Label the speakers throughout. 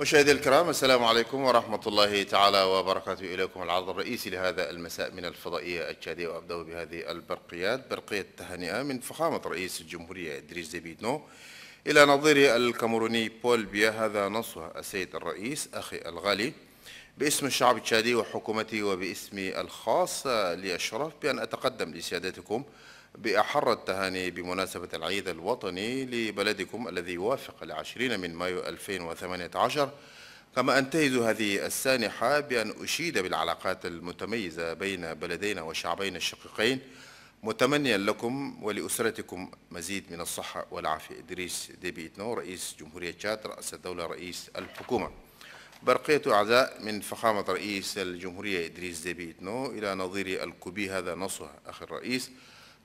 Speaker 1: مشاهدي الكرام السلام عليكم ورحمة الله تعالى وبركاته إليكم العرض الرئيسي لهذا المساء من الفضائية التشادية وأبدأ بهذه البرقيات برقية التهنئة من فخامة رئيس الجمهورية إدريس ديبيدنو إلى نظيره الكاميروني بول بيا هذا نصه السيد الرئيس أخي الغالي باسم الشعب التشادي وحكومتي وباسمي الخاص لي الشرف بأن أتقدم لسيادتكم بأحر التهاني بمناسبة العيد الوطني لبلدكم الذي يوافق العشرين من مايو 2018 كما أنتهز هذه السانحة بأن أشيد بالعلاقات المتميزة بين بلدينا وشعبين الشقيقين متمنيا لكم ولأسرتكم مزيد من الصحة والعافية إدريس ديبي إتنو رئيس جمهورية تشاد رأس الدولة رئيس الحكومة برقية أعزاء من فخامة رئيس الجمهورية إدريس ديبي إتنو إلى نظير الكوبي هذا نصه أخي الرئيس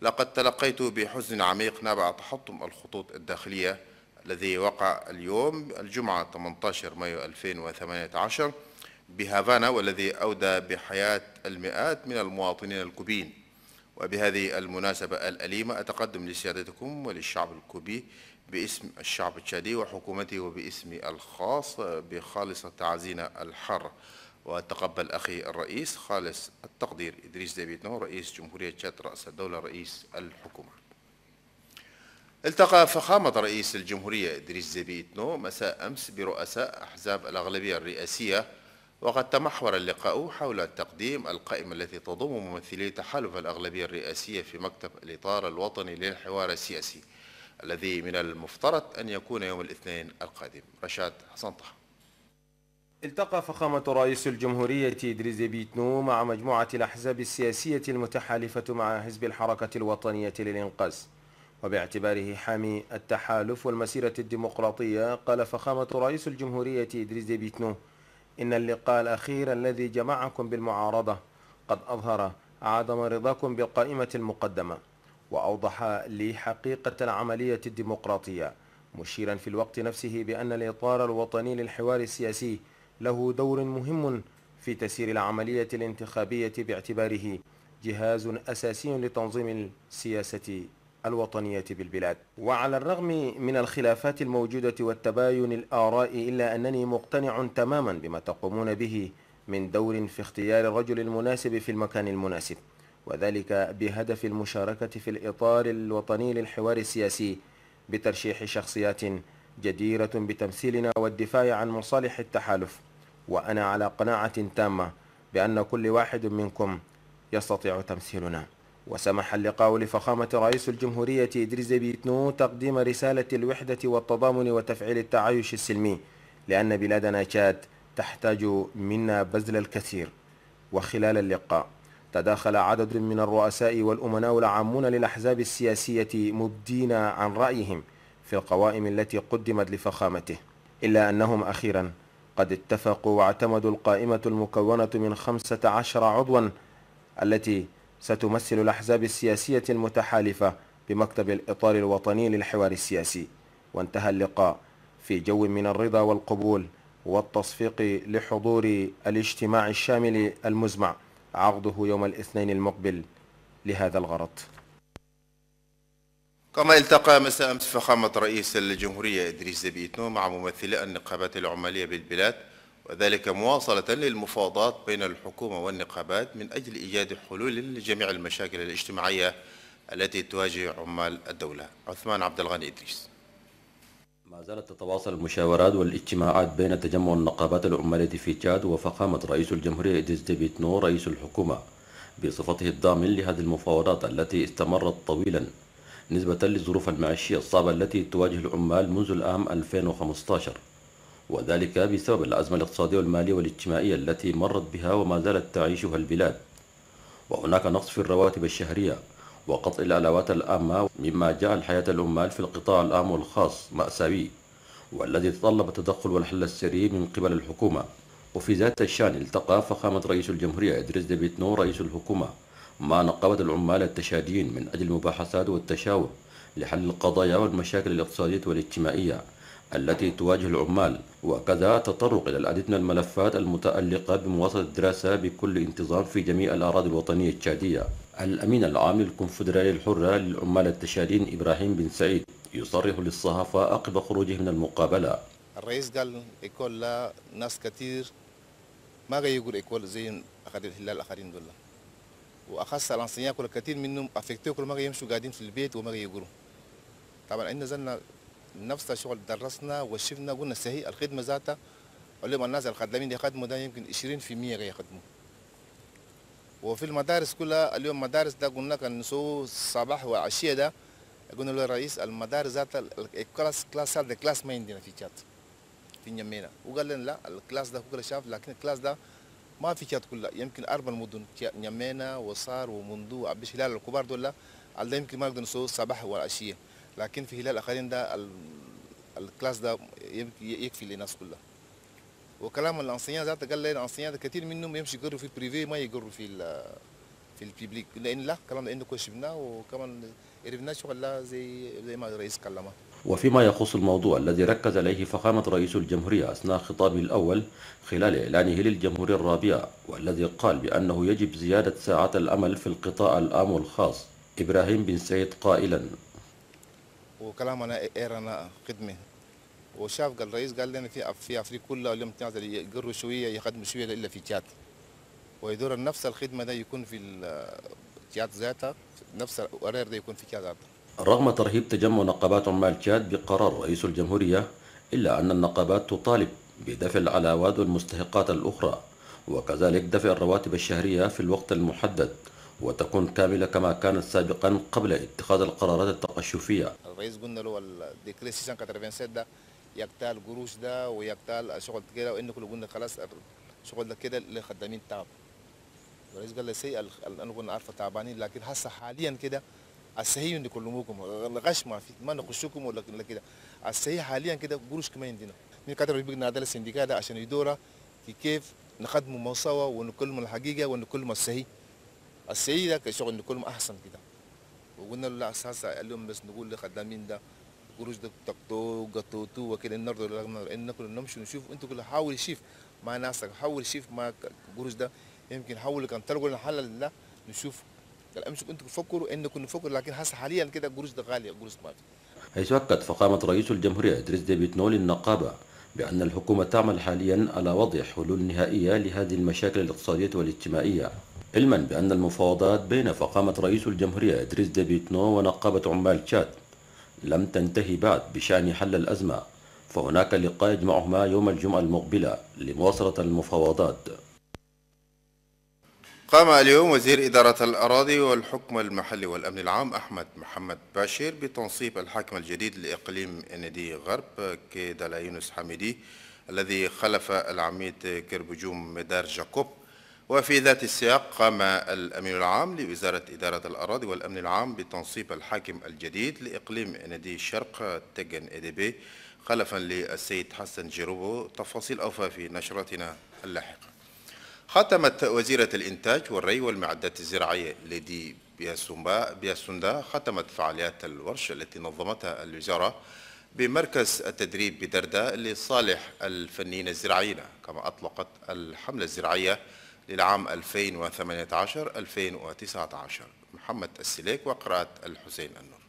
Speaker 1: لقد تلقيت بحزن عميق نبع تحطم الخطوط الداخلية الذي وقع اليوم الجمعة 18 مايو 2018 بهافانا والذي أودى بحياة المئات من المواطنين الكوبيين وبهذه المناسبة الأليمة أتقدم لسيادتكم وللشعب الكوبي باسم الشعب التشادي وحكومته وباسمي الخاص بخالصة تعازينا الحر وتقبل أخي الرئيس خالص التقدير إدريس ديبيتنو رئيس جمهورية تشاد رأس الدولة رئيس الحكومة التقى فخامة رئيس الجمهورية إدريس ديبيتنو مساء أمس برؤساء أحزاب الأغلبية الرئاسية وقد تمحور اللقاء حول تقديم القائمة التي تضم ممثلي تحالف الأغلبية الرئاسية في مكتب الإطار الوطني للحوار السياسي الذي من المفترض أن يكون يوم الاثنين القادم رشاد حسن طه
Speaker 2: التقى فخامة رئيس الجمهورية إدريس بيتنو مع مجموعة الأحزاب السياسية المتحالفة مع حزب الحركة الوطنية للإنقاذ وباعتباره حامي التحالف والمسيرة الديمقراطية قال فخامة رئيس الجمهورية إدريس بيتنو إن اللقاء الأخير الذي جمعكم بالمعارضة قد أظهر عدم رضاكم بالقائمة المقدمة وأوضح لي حقيقة العملية الديمقراطية مشيرا في الوقت نفسه بأن الإطار الوطني للحوار السياسي له دور مهم في تسيير العملية الانتخابية باعتباره جهاز أساسي لتنظيم السياسة الوطنية بالبلاد وعلى الرغم من الخلافات الموجودة والتباين الآراء إلا أنني مقتنع تماما بما تقومون به من دور في اختيار الرجل المناسب في المكان المناسب وذلك بهدف المشاركة في الإطار الوطني للحوار السياسي بترشيح شخصيات جديرة بتمثيلنا والدفاع عن مصالح التحالف وأنا على قناعة تامة بأن كل واحد منكم يستطيع تمثيلنا وسمح اللقاء لفخامة رئيس الجمهورية إدريس بيتنو تقديم رسالة الوحدة والتضامن وتفعيل التعايش السلمي لأن بلادنا تشاد تحتاج منا بذل الكثير وخلال اللقاء تداخل عدد من الرؤساء والأمناء العامون للأحزاب السياسية مبدين عن رأيهم في القوائم التي قدمت لفخامته إلا أنهم أخيرا قد اتفقوا واعتمدوا القائمة المكونة من خمسة عشر عضوا التي ستمثل الأحزاب السياسية المتحالفة بمكتب الإطار الوطني للحوار السياسي وانتهى اللقاء في جو من الرضا والقبول والتصفيق لحضور الاجتماع الشامل المزمع عقده يوم الاثنين المقبل لهذا الغرض
Speaker 1: كما التقى مساء أمس فخامة رئيس الجمهورية إدريس زبيتنو مع ممثلي النقابات العمالية بالبلاد وذلك مواصلة للمفاوضات بين الحكومة والنقابات من أجل إيجاد حلول لجميع المشاكل الاجتماعية التي تواجه عمال الدولة عثمان عبد الغني إدريس
Speaker 3: ما زالت تتواصل المشاورات والاجتماعات بين تجمع النقابات العمالية في تشاد وفخامة رئيس الجمهورية إدريس زبيتنو رئيس الحكومة بصفته الضامن لهذه المفاوضات التي استمرت طويلا نسبة للظروف المعيشية الصعبة التي تواجه العمال منذ العام 2015 وذلك بسبب الأزمة الاقتصادية والمالية والاجتماعية التي مرت بها وما زالت تعيشها البلاد وهناك نقص في الرواتب الشهرية وقطع العلاوات العامة مما جعل حياة العمال في القطاع العام والخاص مأساوي والذي تطلب التدخل والحل السريع من قبل الحكومة وفي ذات الشان التقى فخامة رئيس الجمهورية إدريس ديبيتنو رئيس الحكومة ما نقابة العمال التشاديين من أجل المباحثات والتشاور لحل القضايا والمشاكل الاقتصادية والاجتماعية التي تواجه العمال وكذا تطرق إلى العديد من الملفات المتعلقة بمواصلة الدراسة بكل انتظام في جميع الأراضي الوطنية التشادية الأمين العام للكونفدرالية الحرة للعمال التشادين إبراهيم بن سعيد يصرح للصحافة عقب خروجه من المقابلة
Speaker 4: الرئيس قال لا ناس كثير ما يقول إيكول زي الهلال آخرين دول واخص الانسيان كل كثير منهم افكتوا كل مره يمشوا قاعدين في البيت وما يقروا طبعا عندنا زلنا نفس الشغل درسنا وشفنا قلنا سهي الخدمه ذاتها اليوم الناس الخدمين اللي يخدموا ده يمكن 20% غير يخدموا وفي المدارس كلها اليوم مدارس ده قلنا كان نسو صباح وعشيه ده قلنا له الرئيس المدارس ذات الكلاس كلاس ده كلاس ما عندنا في تشاد في نيمينا وقال لنا لا الكلاس ده هو شاف لكن الكلاس ده ما في تشاد كلها يمكن اربع مدن نيمينا وصار ومندو عبيش هلال الكبار دول على يمكن ما نقدر نسوي الصباح والعشيه لكن في هلال اخرين ده الكلاس ده يكفي للناس كلها وكلام الانسيان ذات قال لي الانسيان كثير منهم يمشي يقروا في البريفي ما يقروا في في البيبليك لان لا كلام لانه كويس شفناه وكمان عرفنا شغل زي زي ما الرئيس كلمه
Speaker 3: وفيما يخص الموضوع الذي ركز عليه فخامة رئيس الجمهورية أثناء خطابه الأول خلال إعلانه للجمهورية الرابعة والذي قال بأنه يجب زيادة ساعات الأمل في القطاع العام والخاص إبراهيم بن سعيد قائلا
Speaker 4: وكلامنا إيرانا خدمة وشاف قال الرئيس قال لنا في في افريقيا كلها اليوم تنزل يقروا شويه يخدموا شويه الا في تشاد ويدور نفس الخدمه ده يكون في تشاد ذاتها نفس القرار ده يكون في تشاد ذاتها
Speaker 3: رغم ترهيب تجمع نقابات عمال تشاد بقرار رئيس الجمهورية إلا أن النقابات تطالب بدفع العلاوات والمستحقات الأخرى وكذلك دفع الرواتب الشهرية في الوقت المحدد وتكون كاملة كما كانت سابقا قبل اتخاذ القرارات التقشفية
Speaker 4: الرئيس قلنا له الديكري 687 ده يقتال قروش ده ويقتال شغل كده وإن كله قلنا خلاص شغل ده كده لخدامين تعب الرئيس قال لي سي أنا كنا عارفة تعبانين لكن هسه حاليا كده الصحيح نكلموكم الغش ما في ما نخشوكم ولا كده الصحيح حاليا كده قروش كمان عندنا نكتب بيجنا هذا السندكات عشان يدورها كيف نخدموا ما سوا ونكلموا الحقيقه ونكلموا الصحيح الصحيح ده شغل نكلموا احسن كده وقلنا له لا اساسا قال لهم بس نقول لخدامين ده قروش ده تقطو قطوتو وكده النهارده رغم ان ناكل نمشي نشوف انتوا كل حاول شيف مع ناسك حاول شيف مع قروش ده يمكن حاول كان تلقوا لنا حل نشوف الامس كنت بفكر ان كنت بفكر لكن هسه حاليا كده الجروش ده غاليه الجروش ما في
Speaker 3: حيث اكد فقامه رئيس الجمهوريه ادريس ديفيد نول النقابه بان الحكومه تعمل حاليا على وضع حلول نهائيه لهذه المشاكل الاقتصاديه والاجتماعيه علما بان المفاوضات بين فقامه رئيس الجمهوريه ادريس ديبيتنو ونقابه عمال تشاد لم تنتهي بعد بشان حل الازمه فهناك لقاء يجمعهما يوم الجمعه المقبله لمواصله المفاوضات
Speaker 1: قام اليوم وزير إدارة الأراضي والحكم المحلي والأمن العام أحمد محمد باشير بتنصيب الحاكم الجديد لإقليم ندي غرب كيدالا يونس حميدي الذي خلف العميد كربجوم مدار جاكوب وفي ذات السياق قام الأمين العام لوزارة إدارة الأراضي والأمن العام بتنصيب الحاكم الجديد لإقليم ندي الشرق تجن إدبي خلفا للسيد حسن جيروبو تفاصيل أوفى في نشرتنا اللاحقة ختمت وزيرة الإنتاج والري والمعدات الزراعية لدي بياسوندا ختمت فعاليات الورش التي نظمتها الوزارة بمركز التدريب بدردة لصالح الفنيين الزراعيين كما أطلقت الحملة الزراعية للعام 2018-2019 محمد السليك وقراءة الحسين النور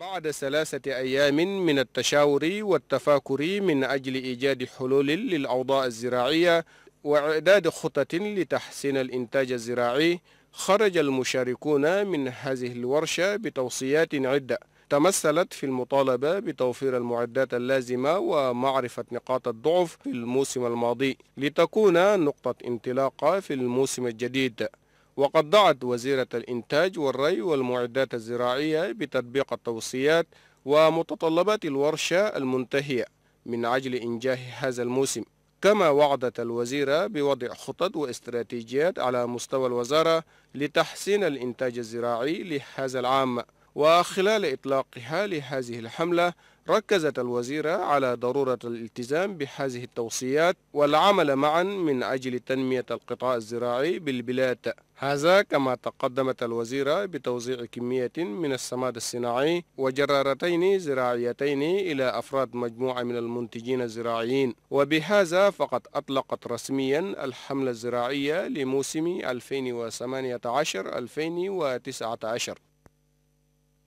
Speaker 5: بعد ثلاثة أيام من التشاور والتفاكر من أجل إيجاد حلول للأوضاع الزراعية وإعداد خطط لتحسين الإنتاج الزراعي خرج المشاركون من هذه الورشة بتوصيات عدة تمثلت في المطالبة بتوفير المعدات اللازمة ومعرفة نقاط الضعف في الموسم الماضي لتكون نقطة انطلاق في الموسم الجديد وقد دعت وزيرة الإنتاج والري والمعدات الزراعية بتطبيق التوصيات ومتطلبات الورشة المنتهية من عجل إنجاح هذا الموسم كما وعدت الوزيرة بوضع خطط واستراتيجيات على مستوى الوزارة لتحسين الإنتاج الزراعي لهذا العام وخلال إطلاقها لهذه الحملة ركزت الوزيرة على ضرورة الالتزام بهذه التوصيات والعمل معا من أجل تنمية القطاع الزراعي بالبلاد هذا كما تقدمت الوزيرة بتوزيع كمية من السماد الصناعي وجرارتين زراعيتين إلى أفراد مجموعة من المنتجين الزراعيين وبهذا فقد أطلقت رسميا الحملة الزراعية لموسم 2018-2019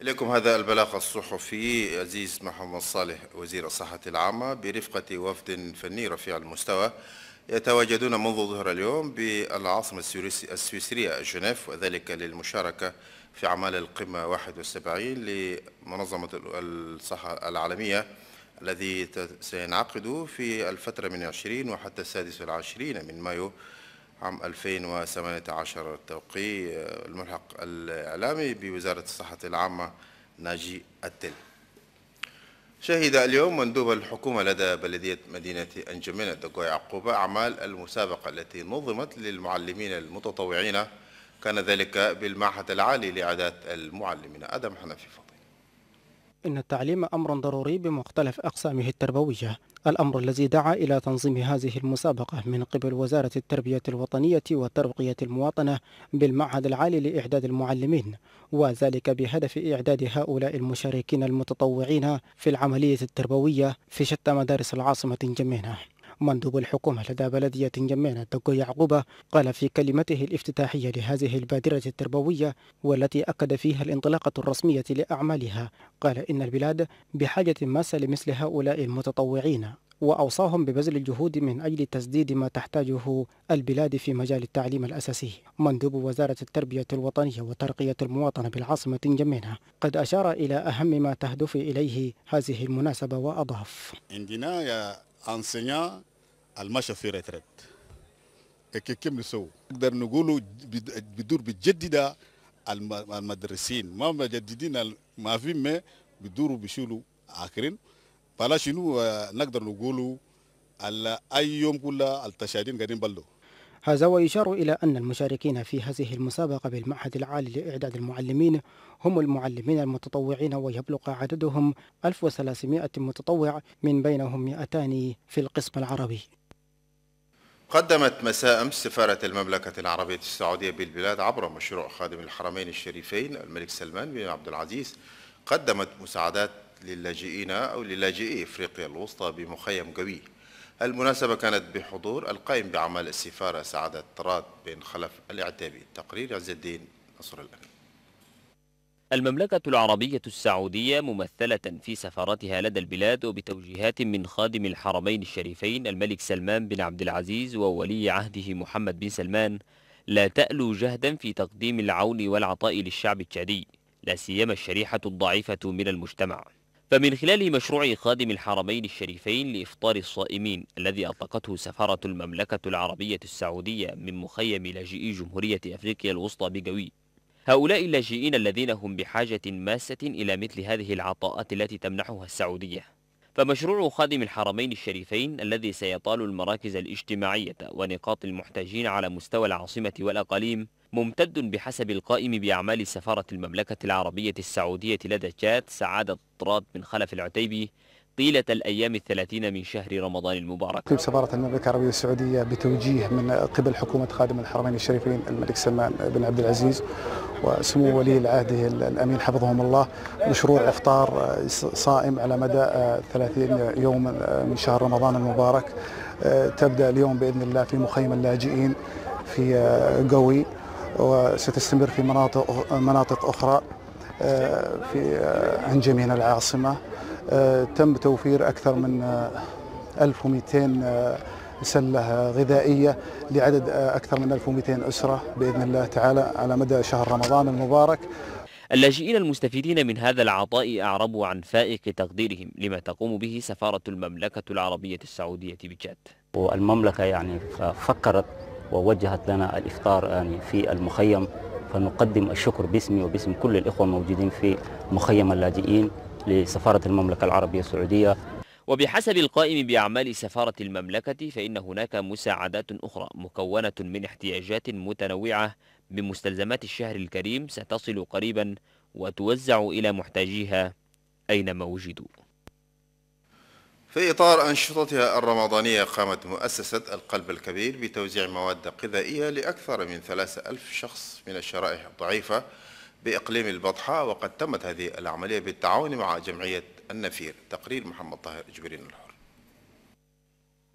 Speaker 1: إليكم هذا البلاغ الصحفي عزيز محمد صالح وزير الصحة العامة برفقة وفد فني رفيع المستوى يتواجدون منذ ظهر اليوم بالعاصمة السويسرية جنيف وذلك للمشاركة في أعمال القمة 71 لمنظمة الصحة العالمية الذي سينعقد في الفترة من 20 وحتى 26 من مايو عام 2018 التوقيع الملحق الإعلامي بوزارة الصحة العامة ناجي التل شهد اليوم مندوب الحكومة لدى بلدية مدينة أنجمين الدقوع عقوبة أعمال المسابقة التي نظمت للمعلمين المتطوعين كان ذلك بالمعهد العالي لعادات المعلمين أدم حنفي فضل
Speaker 6: إن التعليم أمر ضروري بمختلف أقسامه التربوية الأمر الذي دعا إلى تنظيم هذه المسابقة من قبل وزارة التربية الوطنية وترقية المواطنة بالمعهد العالي لإعداد المعلمين وذلك بهدف إعداد هؤلاء المشاركين المتطوعين في العملية التربوية في شتى مدارس العاصمة جميعها مندوب الحكومة لدى بلدية جمينة دقو يعقوبة قال في كلمته الافتتاحية لهذه البادرة التربوية والتي أكد فيها الانطلاقة الرسمية لأعمالها قال إن البلاد بحاجة ماسة لمثل هؤلاء المتطوعين وأوصاهم ببذل الجهود من أجل تسديد ما تحتاجه البلاد في مجال التعليم الأساسي مندوب وزارة التربية الوطنية وترقية المواطنة بالعاصمة جمينة قد أشار إلى أهم ما تهدف إليه هذه المناسبة وأضاف
Speaker 7: عندنا يا enseignants المشى في ريتريت كم نسوي نقدر نقولوا بدور بتجدد المدرسين ما مجددين ما في ما بدوروا بيشيلوا اخرين بلا شنو نقدر نقولوا على اي يوم كلها التشادين قاعدين بلو
Speaker 6: هذا ويشار إلى أن المشاركين في هذه المسابقة بالمعهد العالي لإعداد المعلمين هم المعلمين المتطوعين ويبلغ عددهم 1300 متطوع من بينهم 200 في القسم العربي
Speaker 1: قدمت مساء أمس سفارة المملكة العربية السعودية بالبلاد عبر مشروع خادم الحرمين الشريفين الملك سلمان بن عبد العزيز قدمت مساعدات للاجئين أو للاجئي إفريقيا الوسطى بمخيم قوي المناسبة كانت بحضور القائم بعمل السفارة سعادة طراد بن خلف الإعتابي تقرير عز الدين نصر الأمين
Speaker 8: المملكة العربية السعودية ممثلة في سفارتها لدى البلاد وبتوجيهات من خادم الحرمين الشريفين الملك سلمان بن عبد العزيز وولي عهده محمد بن سلمان لا تألو جهدا في تقديم العون والعطاء للشعب التشادي لا سيما الشريحة الضعيفة من المجتمع فمن خلال مشروع خادم الحرمين الشريفين لإفطار الصائمين الذي أطلقته سفارة المملكة العربية السعودية من مخيم لاجئي جمهورية أفريقيا الوسطى بجوي هؤلاء اللاجئين الذين هم بحاجة ماسة إلى مثل هذه العطاءات التي تمنحها السعودية فمشروع خادم الحرمين الشريفين الذي سيطال المراكز الاجتماعية ونقاط المحتاجين على مستوى العاصمة والأقاليم ممتد بحسب القائم بأعمال سفارة المملكة العربية السعودية لدى تشاد سعادة طراد بن خلف العتيبي طيلة الأيام الثلاثين من شهر رمضان المبارك
Speaker 5: في طيب، سفارة المملكة العربية السعودية بتوجيه من قبل حكومة خادم الحرمين الشريفين الملك سلمان بن عبد العزيز وسمو ولي العهد الأمين حفظهم الله مشروع إفطار صائم على مدى ثلاثين يوما من شهر رمضان المبارك تبدأ اليوم بإذن الله في مخيم اللاجئين في قوي وستستمر في مناطق مناطق أخرى في عن جميع العاصمة آه، تم توفير أكثر من 1200 آه، آه، سلة غذائية لعدد أكثر من 1200 أسرة بإذن الله تعالى على مدى شهر رمضان المبارك
Speaker 8: اللاجئين المستفيدين من هذا العطاء أعربوا عن فائق تقديرهم لما تقوم به سفارة المملكة العربية السعودية بجد والمملكة يعني فكرت ووجهت لنا الإفطار يعني في المخيم فنقدم الشكر باسمي وباسم كل الإخوة الموجودين في مخيم اللاجئين لسفارة المملكة العربية السعودية وبحسب القائم بأعمال سفارة المملكة فإن هناك مساعدات أخرى مكونة من احتياجات متنوعة بمستلزمات الشهر الكريم ستصل قريبا وتوزع إلى محتاجيها أينما وجدوا
Speaker 1: في إطار أنشطتها الرمضانية قامت مؤسسة القلب الكبير بتوزيع مواد غذائية لأكثر من 3000 شخص من الشرائح الضعيفة بإقليم البطحاء وقد تمت هذه العملية بالتعاون مع جمعية النفير
Speaker 9: تقرير محمد طاهر جبرين الحر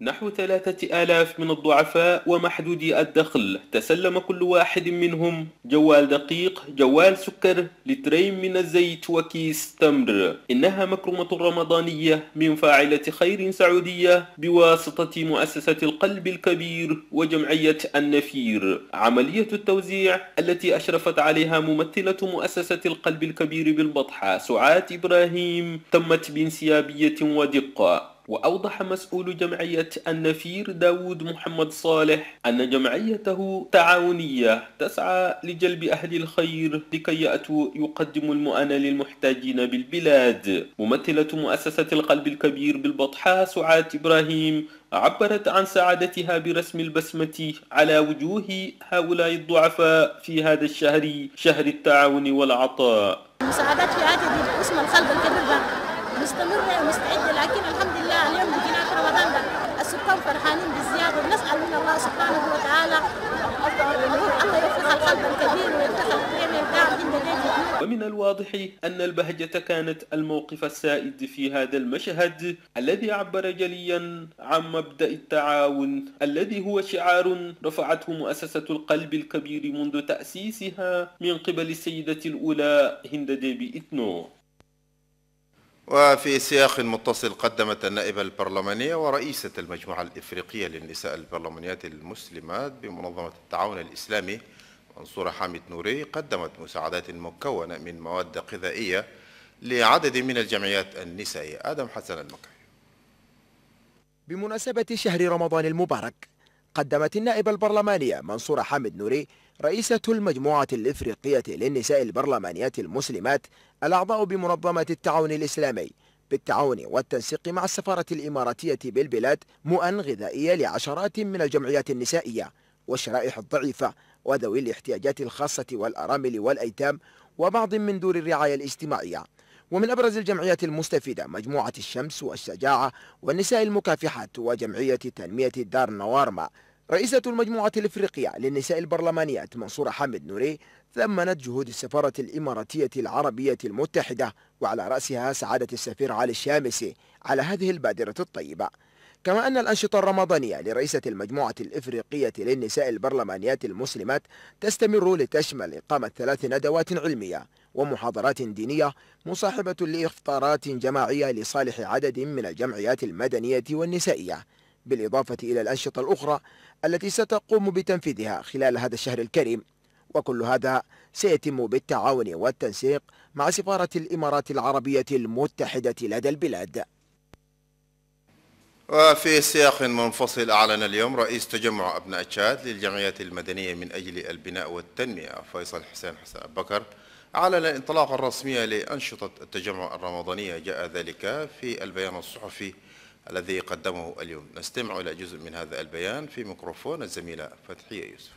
Speaker 9: نحو ثلاثة آلاف من الضعفاء ومحدودي الدخل تسلم كل واحد منهم جوال دقيق جوال سكر لترين من الزيت وكيس تمر إنها مكرمة رمضانية من فاعلة خير سعودية بواسطة مؤسسة القلب الكبير وجمعية النفير عملية التوزيع التي أشرفت عليها ممثلة مؤسسة القلب الكبير بالبطحة سعاد إبراهيم تمت بانسيابية ودقة وأوضح مسؤول جمعية النفير داود محمد صالح أن جمعيته تعاونية تسعى لجلب أهل الخير لكي يأتوا يقدموا المؤانة للمحتاجين بالبلاد ممثلة مؤسسة القلب الكبير بالبطحاء سعاد إبراهيم عبرت عن سعادتها برسم البسمة على وجوه هؤلاء الضعفاء في هذا الشهر شهر التعاون والعطاء
Speaker 10: مساعدات في هذه الأسمة القلب الكبير مستمرة ومستعدة لكن
Speaker 9: ومن الواضح أن البهجة كانت الموقف السائد في هذا المشهد الذي عبر جليا عن مبدأ التعاون الذي هو شعار رفعته مؤسسة القلب الكبير منذ تأسيسها من قبل السيدة الأولى هند ديبي
Speaker 1: إتنو وفي سياق متصل قدمت النائبة البرلمانية ورئيسة المجموعة الإفريقية للنساء البرلمانيات المسلمات بمنظمة التعاون الإسلامي منصورة حامد نوري قدمت مساعدات مكونة من مواد غذائية لعدد من الجمعيات النسائية
Speaker 10: آدم حسن المكي بمناسبة شهر رمضان المبارك قدمت النائبة البرلمانية منصورة حامد نوري رئيسة المجموعة الإفريقية للنساء البرلمانيات المسلمات الأعضاء بمنظمة التعاون الإسلامي بالتعاون والتنسيق مع السفارة الإماراتية بالبلاد مؤن غذائية لعشرات من الجمعيات النسائية والشرائح الضعيفة وذوي الاحتياجات الخاصة والأرامل والأيتام وبعض من دور الرعاية الاجتماعية ومن أبرز الجمعيات المستفيدة مجموعة الشمس والشجاعة والنساء المكافحات وجمعية تنمية الدار نوارما رئيسة المجموعة الإفريقية للنساء البرلمانيات منصورة حامد نوري ثمنت جهود السفارة الإماراتية العربية المتحدة وعلى رأسها سعادة السفير علي الشامسي على هذه البادرة الطيبة كما أن الأنشطة الرمضانية لرئيسة المجموعة الإفريقية للنساء البرلمانيات المسلمات تستمر لتشمل إقامة ثلاث ندوات علمية ومحاضرات دينية مصاحبة لإفطارات جماعية لصالح عدد من الجمعيات المدنية والنسائية بالإضافة إلى الأنشطة الأخرى التي ستقوم بتنفيذها خلال هذا الشهر الكريم وكل هذا سيتم بالتعاون والتنسيق مع سفارة الإمارات العربية المتحدة لدى البلاد
Speaker 1: وفي سياق منفصل أعلن اليوم رئيس تجمع أبناء تشاد للجمعيات المدنية من أجل البناء والتنمية فيصل حسين حسن بكر أعلن الانطلاق الرسمية لأنشطة التجمع الرمضانية جاء ذلك في البيان الصحفي الذي قدمه اليوم نستمع إلى جزء من هذا البيان في ميكروفون الزميلة فتحية يوسف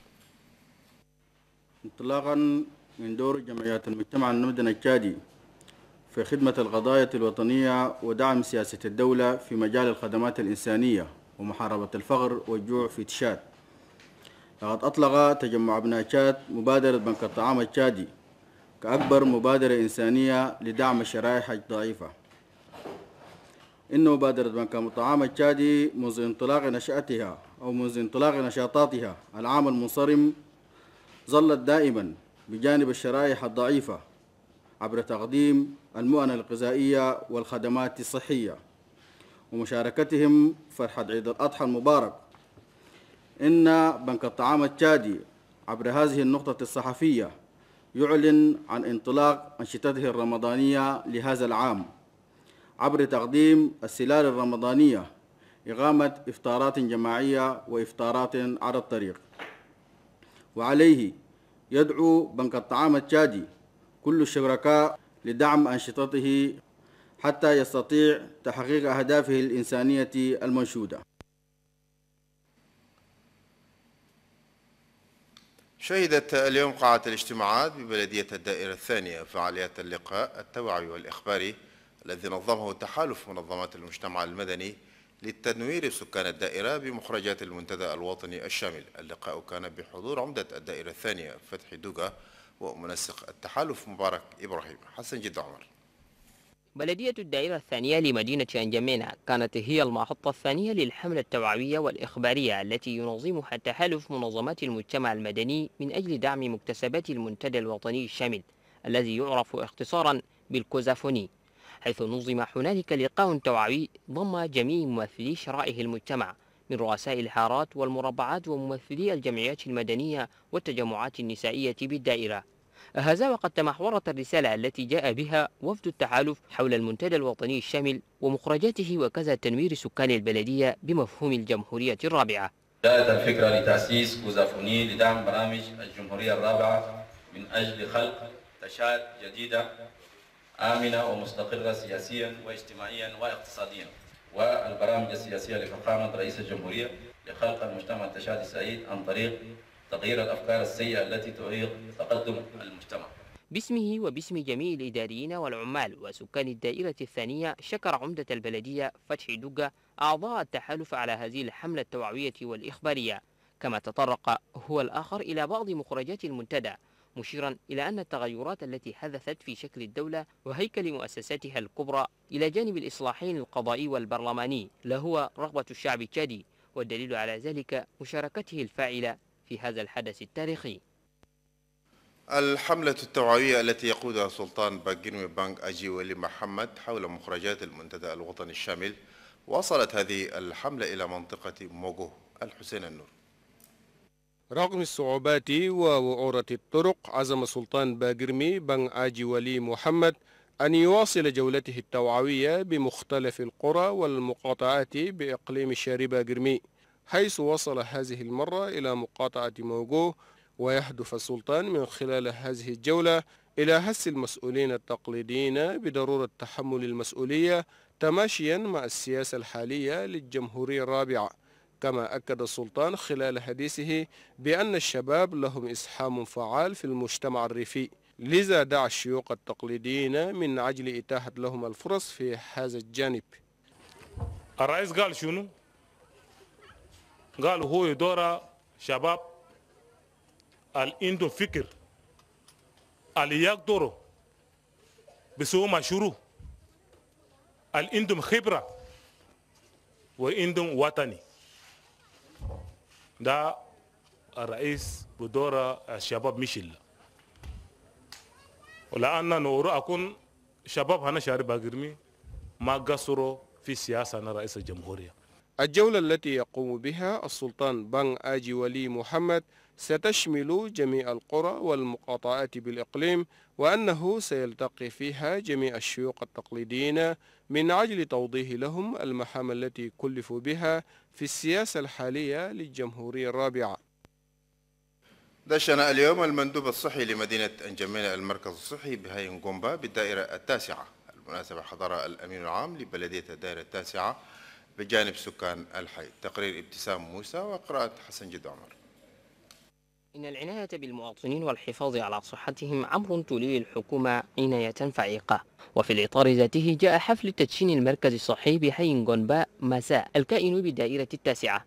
Speaker 1: انطلاقا
Speaker 7: من دور جمعيات المجتمع المدني التشادي في خدمة القضايا الوطنية ودعم سياسة الدولة في مجال الخدمات الإنسانية ومحاربة الفقر والجوع في تشاد لقد أطلق تجمع أبناء تشاد مبادرة بنك الطعام التشادي كأكبر مبادرة إنسانية لدعم الشرائح الضعيفة إن مبادرة بنك الطعام التشادي منذ انطلاق نشأتها أو منذ انطلاق نشاطاتها العام المنصرم ظلت دائما بجانب الشرائح الضعيفة عبر تقديم المؤن الغذائية والخدمات الصحية ومشاركتهم فرحة عيد الأضحى المبارك إن بنك الطعام التشادي عبر هذه النقطة الصحفية يعلن عن انطلاق أنشطته الرمضانية لهذا العام عبر تقديم السلال الرمضانية إقامة إفطارات جماعية وإفطارات على الطريق وعليه يدعو بنك الطعام التشادي كل الشركاء لدعم أنشطته حتى يستطيع تحقيق أهدافه الإنسانية المنشودة
Speaker 1: شهدت اليوم قاعة الاجتماعات ببلدية الدائرة الثانية فعاليات اللقاء التوعوي والإخباري الذي نظمه تحالف منظمات المجتمع المدني للتنوير سكان الدائرة بمخرجات المنتدى الوطني الشامل اللقاء كان بحضور عمدة الدائرة الثانية فتح دوغا ومنسق التحالف مبارك إبراهيم حسن جد عمر بلدية الدائرة الثانية
Speaker 11: لمدينة أنجمينة كانت هي المحطة الثانية للحملة التوعوية والإخبارية التي ينظمها تحالف منظمات المجتمع المدني من أجل دعم مكتسبات المنتدى الوطني الشامل الذي يعرف اختصارا بالكوزافوني حيث نظم هنالك لقاء توعوي ضم جميع ممثلي شرائه المجتمع من رؤساء الحارات والمربعات وممثلي الجمعيات المدنية والتجمعات النسائية بالدائرة هذا وقد تمحورت الرسالة التي جاء بها وفد التحالف حول المنتدى الوطني الشامل ومخرجاته وكذا تنوير سكان البلدية بمفهوم الجمهورية الرابعة
Speaker 9: بدأت
Speaker 7: الفكرة لتأسيس كوزافوني لدعم برامج الجمهورية الرابعة
Speaker 3: من أجل خلق تشات جديدة آمنة ومستقرة سياسيا واجتماعيا واقتصاديا والبرامج السياسية التي قامت رئيس الجمهورية لخلق المجتمع التشادي السعيد عن طريق تغيير الأفكار السيئة التي تعيق تقدم المجتمع
Speaker 11: باسمه وباسم جميع الإداريين والعمال وسكان الدائرة الثانية شكر عمدة البلدية فتحي دقة أعضاء التحالف على هذه الحملة التوعوية والإخبارية كما تطرق هو الآخر إلى بعض مخرجات المنتدى مشيرا إلى أن التغيرات التي حدثت في شكل الدولة وهيكل مؤسساتها الكبرى إلى جانب الإصلاحين القضائي والبرلماني لهو رغبة الشعب التشادي والدليل على ذلك مشاركته الفاعلة في هذا الحدث التاريخي
Speaker 1: الحملة التوعوية التي يقودها سلطان باجينوي بانج أجي ولي محمد حول مخرجات المنتدى الوطني الشامل وصلت هذه الحملة إلى منطقة موجو الحسين النور
Speaker 5: رغم الصعوبات ووعورة الطرق عزم سلطان باجرمي بن آجي ولي محمد أن يواصل جولته التوعوية بمختلف القرى والمقاطعات بإقليم شاري باجرمي حيث وصل هذه المرة إلى مقاطعة موجوه ويهدف السلطان من خلال هذه الجولة إلى هس المسؤولين التقليديين بضرورة تحمل المسؤولية تماشيا مع السياسة الحالية للجمهورية الرابعة كما أكد السلطان خلال حديثه بأن الشباب لهم إسهام فعال في المجتمع الريفي لذا دعا الشيوخ التقليديين من أجل إتاحة لهم الفرص في هذا الجانب
Speaker 9: الرئيس قال شنو؟ قال هو يدور شباب الاندو فكر اللي يقدروا بسوء مشروع الاندو خبره واندو وطني ده الرئيس بدور الشباب ميشيل ولأن نورو أكون شباب هنا شاري باقرمي ما قصروا في سياسة أنا رئيس الجمهورية الجولة التي يقوم بها السلطان بن
Speaker 5: آجي ولي محمد ستشمل جميع القرى والمقاطعات بالإقليم وأنه سيلتقي فيها جميع الشيوخ التقليديين من أجل توضيح لهم المهام التي كلفوا بها في السياسة الحالية للجمهورية الرابعة
Speaker 1: دشنا اليوم المندوب الصحي لمدينة أنجمينة المركز الصحي بهاين جومبا بالدائرة التاسعة المناسبة حضر الأمين العام لبلدية الدائرة التاسعة بجانب سكان الحي تقرير ابتسام موسى وقراءة حسن جد عمر
Speaker 11: إن العناية بالمواطنين والحفاظ على صحتهم أمر تولي الحكومة عناية فعيقة وفي الإطار ذاته جاء حفل تدشين المركز الصحي بحي جونبا مساء الكائن بالدائرة التاسعة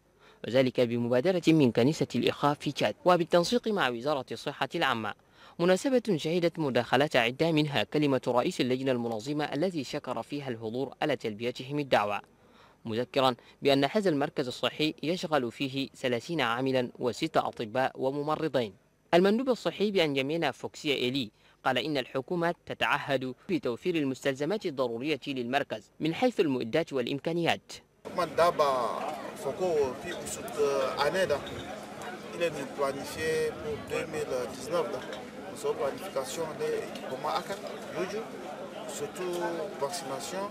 Speaker 11: وذلك بمبادرة من كنيسة الإخاء في تشاد وبالتنسيق مع وزارة الصحة العامة مناسبة شهدت مداخلات عدة منها كلمة رئيس اللجنة المنظمة الذي شكر فيها الحضور على تلبيتهم الدعوة مذكرا بأن هذا المركز الصحي يشغل فيه 30 عاملا وستة أطباء وممرضين المندوب الصحي بأن بأنجمينا فوكسيا إلي قال إن الحكومة تتعهد بتوفير المستلزمات الضرورية للمركز من حيث المعدات والإمكانيات
Speaker 1: surtout vaccination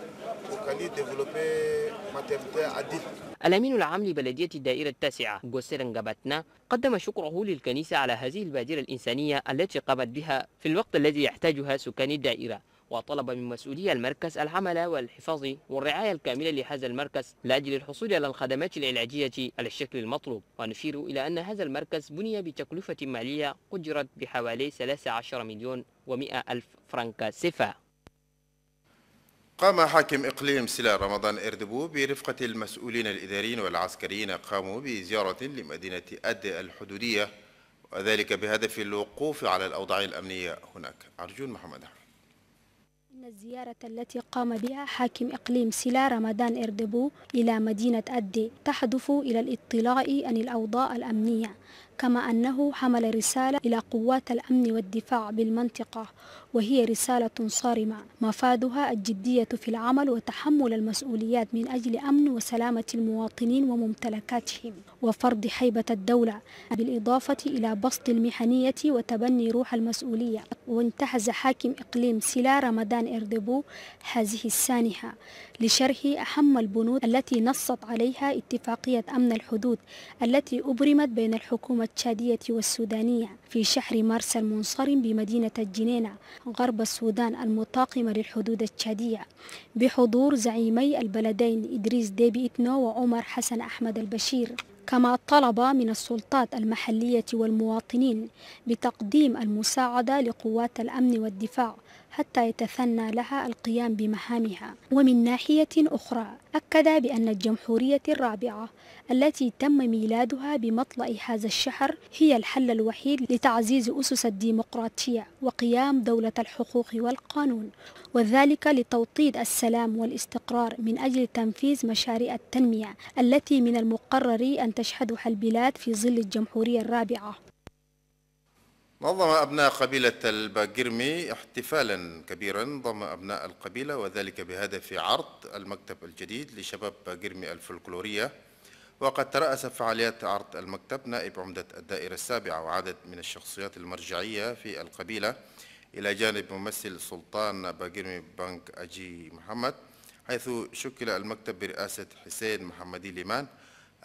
Speaker 11: الأمين العام لبلدية الدائرة التاسعة جوسيرن جاباتنا قدم شكره للكنيسة على هذه البادرة الإنسانية التي قامت بها في الوقت الذي يحتاجها سكان الدائرة وطلب من مسؤولي المركز العمل والحفاظ والرعاية الكاملة لهذا المركز لأجل الحصول على الخدمات العلاجية على الشكل المطلوب ونشير إلى أن هذا المركز بني بتكلفة مالية قدرت بحوالي 13 مليون و100 ألف فرنك سفا
Speaker 1: قام حاكم إقليم سلا رمضان إردبو برفقة المسؤولين الإداريين والعسكريين قاموا بزيارة لمدينة أد الحدودية وذلك بهدف الوقوف على الأوضاع الأمنية هناك أرجون محمد أحمد
Speaker 12: إن الزيارة التي قام بها حاكم إقليم سلا رمضان إردبو إلى مدينة أدي تحدث إلى الاطلاع عن الأوضاع الأمنية كما أنه حمل رسالة إلى قوات الأمن والدفاع بالمنطقة وهي رسالة صارمة مفادها الجدية في العمل وتحمل المسؤوليات من أجل أمن وسلامة المواطنين وممتلكاتهم وفرض حيبة الدولة بالإضافة إلى بسط المحنية وتبني روح المسؤولية وانتهز حاكم إقليم سلا رمضان إردبو هذه السانحة لشرح أهم البنود التي نصت عليها اتفاقية أمن الحدود التي أبرمت بين الحكومة التشادية والسودانية في شهر مارس المنصرم بمدينة الجنينة غرب السودان المطاقمة للحدود التشادية بحضور زعيمي البلدين إدريس ديبي إتنو وعمر حسن أحمد البشير كما طلب من السلطات المحلية والمواطنين بتقديم المساعدة لقوات الأمن والدفاع حتى يتثنى لها القيام بمهامها ومن ناحية أخرى أكد بأن الجمهورية الرابعة التي تم ميلادها بمطلع هذا الشهر هي الحل الوحيد لتعزيز أسس الديمقراطية وقيام دولة الحقوق والقانون وذلك لتوطيد السلام والاستقرار من أجل تنفيذ مشاريع التنمية التي من المقرر أن تشهدها البلاد في ظل الجمهورية الرابعة
Speaker 1: نظم أبناء قبيلة الباقرمي احتفالا كبيرا ضم أبناء القبيلة وذلك بهدف عرض المكتب الجديد لشباب باقرمي الفلكلورية وقد ترأس فعاليات عرض المكتب نائب عمدة الدائرة السابعة وعدد من الشخصيات المرجعية في القبيلة إلى جانب ممثل سلطان باقرمي بنك أجي محمد حيث شكل المكتب برئاسة حسين محمدي ليمان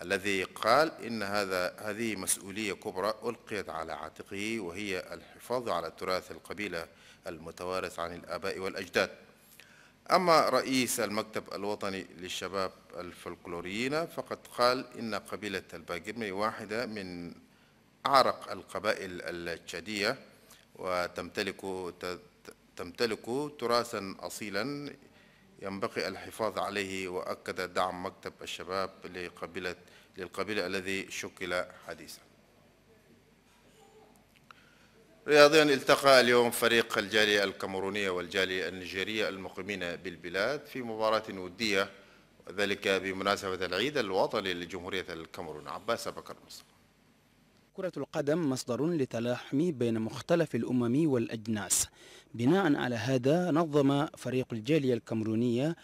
Speaker 1: الذي قال إن هذا هذه مسؤولية كبرى ألقيت على عاتقه وهي الحفاظ على تراث القبيلة المتوارث عن الآباء والأجداد أما رئيس المكتب الوطني للشباب الفلكلوريين فقد قال إن قبيلة الباقرمي واحدة من أعرق القبائل التشادية وتمتلك تمتلك تراثا أصيلا ينبغي الحفاظ عليه وأكد دعم مكتب الشباب لقبيلة للقبيلة الذي شكل حديثا رياضيا التقى اليوم فريق الجالية الكاميرونية والجالية النيجيرية المقيمين بالبلاد في مباراة ودية وذلك بمناسبة العيد الوطني لجمهورية الكاميرون عباس بكر مصر
Speaker 13: كرة القدم مصدر لتلاحم بين مختلف الأمم والأجناس بناء على هذا نظم فريق الجالية الكامرونية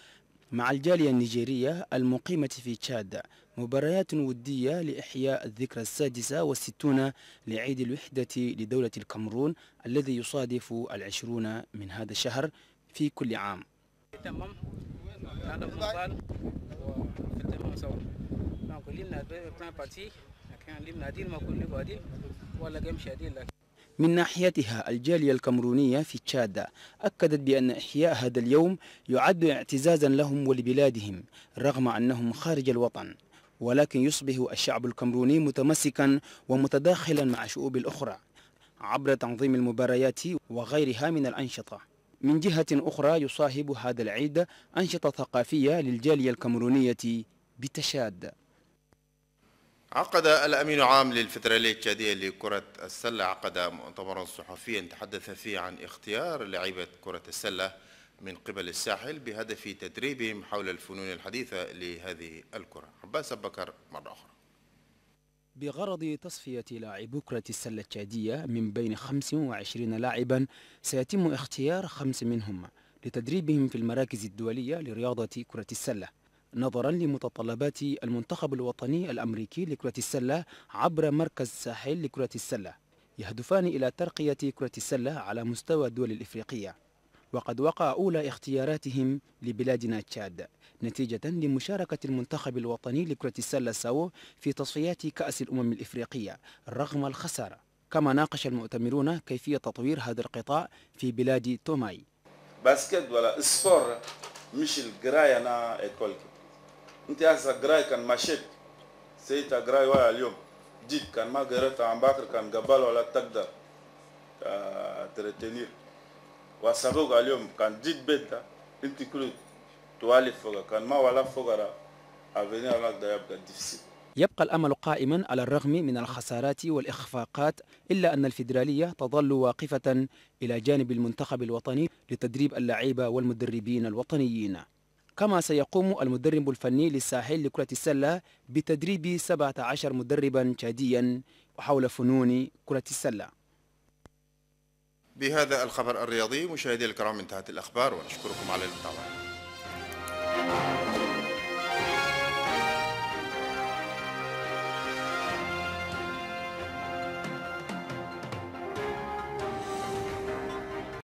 Speaker 13: مع الجالية النيجيرية المقيمة في تشاد مباريات ودية لإحياء الذكرى السادسة والستون لعيد الوحدة لدولة الكامرون الذي يصادف العشرون من هذا الشهر في كل عام
Speaker 6: تمام هذا مقال
Speaker 13: سوا نقول لنا باتي لكن لنا دين ما كل ولا دين لكن من ناحيتها الجالية الكمرونية في تشاد أكدت بأن إحياء هذا اليوم يعد اعتزازا لهم ولبلادهم رغم أنهم خارج الوطن ولكن يصبح الشعب الكمروني متمسكا ومتداخلا مع شعوب الأخرى عبر تنظيم المباريات وغيرها من الأنشطة من جهة أخرى يصاحب هذا العيد أنشطة ثقافية للجالية الكمرونية بتشاد
Speaker 1: عقد الأمين العام للفدرالية التشادية لكرة السلة عقد مؤتمرا صحفيا تحدث فيه عن اختيار لعيبة كرة السلة من قبل الساحل بهدف تدريبهم حول الفنون الحديثة لهذه الكرة عباس بكر مرة أخرى
Speaker 13: بغرض تصفية لاعبو كرة السلة التشادية من بين 25 لاعبا سيتم اختيار خمس منهم لتدريبهم في المراكز الدولية لرياضة كرة السلة نظرا لمتطلبات المنتخب الوطني الأمريكي لكرة السلة عبر مركز ساحل لكرة السلة يهدفان إلى ترقية كرة السلة على مستوى الدول الإفريقية وقد وقع أولى اختياراتهم لبلادنا تشاد نتيجة لمشاركة المنتخب الوطني لكرة السلة ساو في تصفيات كأس الأمم الإفريقية رغم الخسارة كما ناقش المؤتمرون كيفية تطوير هذا القطاع في بلاد توماي
Speaker 7: باسكت ولا اسفور مش القراية أنا إيكولكي انت هسه قراي كان مشيت سيت قراي وايا اليوم جيت كان ما قريت عن باكر كان قبل ولا تقدر ترتنير وسبق اليوم كان جيت بيتا انت كل توالي فوق كان ما ولا فوق افينير ده يبقى ديفيسيل
Speaker 13: يبقى الأمل قائما على الرغم من الخسارات والإخفاقات إلا أن الفيدرالية تظل واقفة إلى جانب المنتخب الوطني لتدريب اللعيبة والمدربين الوطنيين كما سيقوم المدرب الفني للساحل لكرة السلة بتدريب 17 مدربا شاديا حول فنون كرة السلة
Speaker 1: بهذا الخبر الرياضي مشاهدي الكرام انتهت الأخبار ونشكركم على المتابعة Thank you.